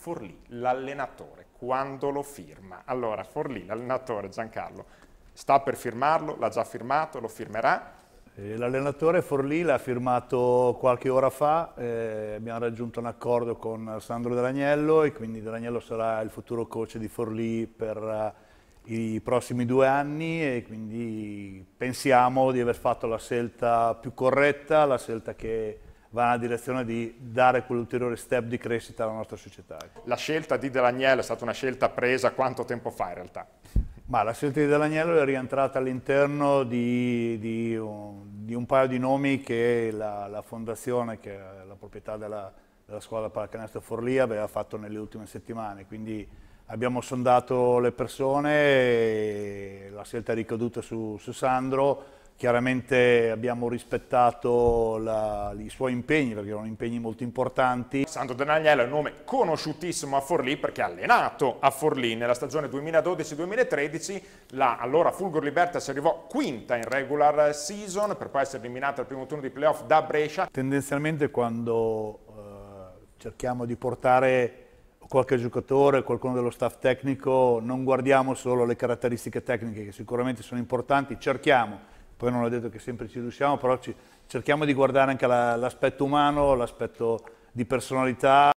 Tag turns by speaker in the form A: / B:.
A: Forlì, l'allenatore, quando lo firma? Allora, Forlì, l'allenatore Giancarlo, sta per firmarlo, l'ha già firmato, lo firmerà? Eh, l'allenatore Forlì l'ha firmato qualche ora fa, eh, abbiamo raggiunto un accordo
B: con Sandro Dragnello e quindi Dragnello sarà il futuro coach di Forlì per uh, i prossimi due anni e quindi pensiamo di aver fatto la scelta
A: più corretta, la scelta che va nella direzione di dare quell'ulteriore step di crescita alla nostra società. Ecco. La scelta di Dell'Agnello è stata una scelta presa quanto tempo fa in realtà?
B: Ma la scelta di Dell'Agnello è rientrata all'interno di, di, un, di, un paio di nomi che la, la fondazione, che è la proprietà della, della scuola pallacanestro Forlì, aveva fatto nelle ultime settimane, quindi abbiamo sondato le persone, la scelta è ricaduta su, su Sandro, Chiaramente abbiamo
A: rispettato la, i suoi impegni perché erano impegni molto importanti. Santo Danagnello è un nome conosciutissimo a Forlì perché ha allenato a Forlì nella stagione 2012-2013. La allora Fulgor Libertas arrivò quinta in regular season per poi essere eliminata al primo turno di playoff da Brescia.
B: Tendenzialmente quando eh, cerchiamo di portare qualche giocatore, qualcuno dello staff tecnico, non guardiamo solo le caratteristiche tecniche che sicuramente sono importanti, cerchiamo poi non ho detto che sempre ci riusciamo, però ci, cerchiamo di guardare anche l'aspetto umano, l'aspetto di personalità.